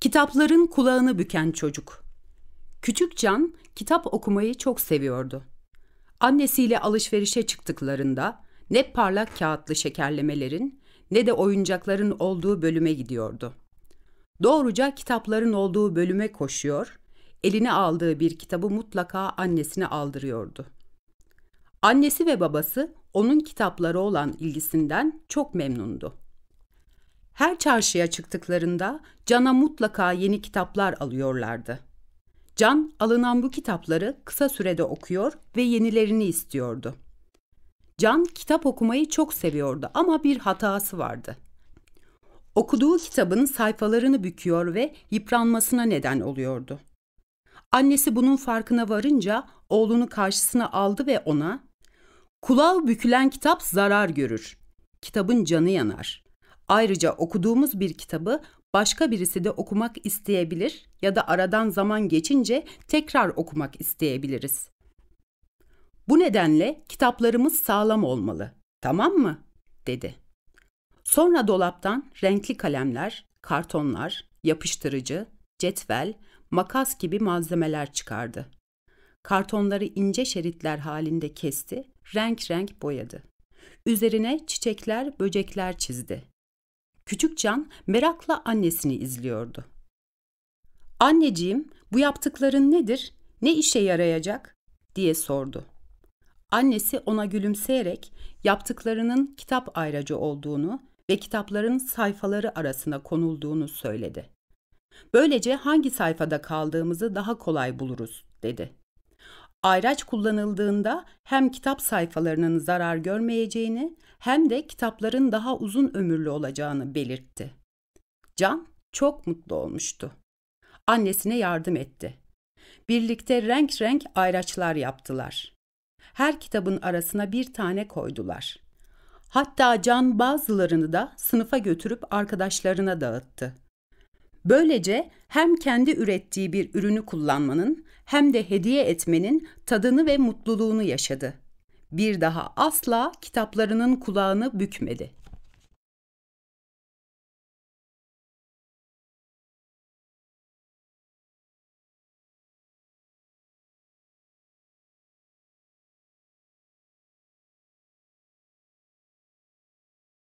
Kitapların kulağını büken çocuk. Küçük Can kitap okumayı çok seviyordu. Annesiyle alışverişe çıktıklarında ne parlak kağıtlı şekerlemelerin ne de oyuncakların olduğu bölüme gidiyordu. Doğruca kitapların olduğu bölüme koşuyor, eline aldığı bir kitabı mutlaka annesine aldırıyordu. Annesi ve babası onun kitapları olan ilgisinden çok memnundu. Her çarşıya çıktıklarında Can'a mutlaka yeni kitaplar alıyorlardı. Can alınan bu kitapları kısa sürede okuyor ve yenilerini istiyordu. Can kitap okumayı çok seviyordu ama bir hatası vardı. Okuduğu kitabın sayfalarını büküyor ve yıpranmasına neden oluyordu. Annesi bunun farkına varınca oğlunu karşısına aldı ve ona "Kulağı bükülen kitap zarar görür. Kitabın canı yanar. Ayrıca okuduğumuz bir kitabı başka birisi de okumak isteyebilir ya da aradan zaman geçince tekrar okumak isteyebiliriz. Bu nedenle kitaplarımız sağlam olmalı. Tamam mı? dedi. Sonra dolaptan renkli kalemler, kartonlar, yapıştırıcı, cetvel, makas gibi malzemeler çıkardı. Kartonları ince şeritler halinde kesti, renk renk boyadı. Üzerine çiçekler, böcekler çizdi. Küçük can merakla annesini izliyordu. Anneciğim, bu yaptıkların nedir? Ne işe yarayacak? diye sordu. Annesi ona gülümseyerek yaptıklarının kitap ayracı olduğunu ve kitapların sayfaları arasına konulduğunu söyledi. Böylece hangi sayfada kaldığımızı daha kolay buluruz dedi. Ayraç kullanıldığında hem kitap sayfalarının zarar görmeyeceğini hem de kitapların daha uzun ömürlü olacağını belirtti. Can çok mutlu olmuştu. Annesine yardım etti. Birlikte renk renk ayraçlar yaptılar. Her kitabın arasına bir tane koydular. Hatta Can bazılarını da sınıfa götürüp arkadaşlarına dağıttı. Böylece hem kendi ürettiği bir ürünü kullanmanın hem de hediye etmenin tadını ve mutluluğunu yaşadı. Bir daha asla kitaplarının kulağını bükmedi.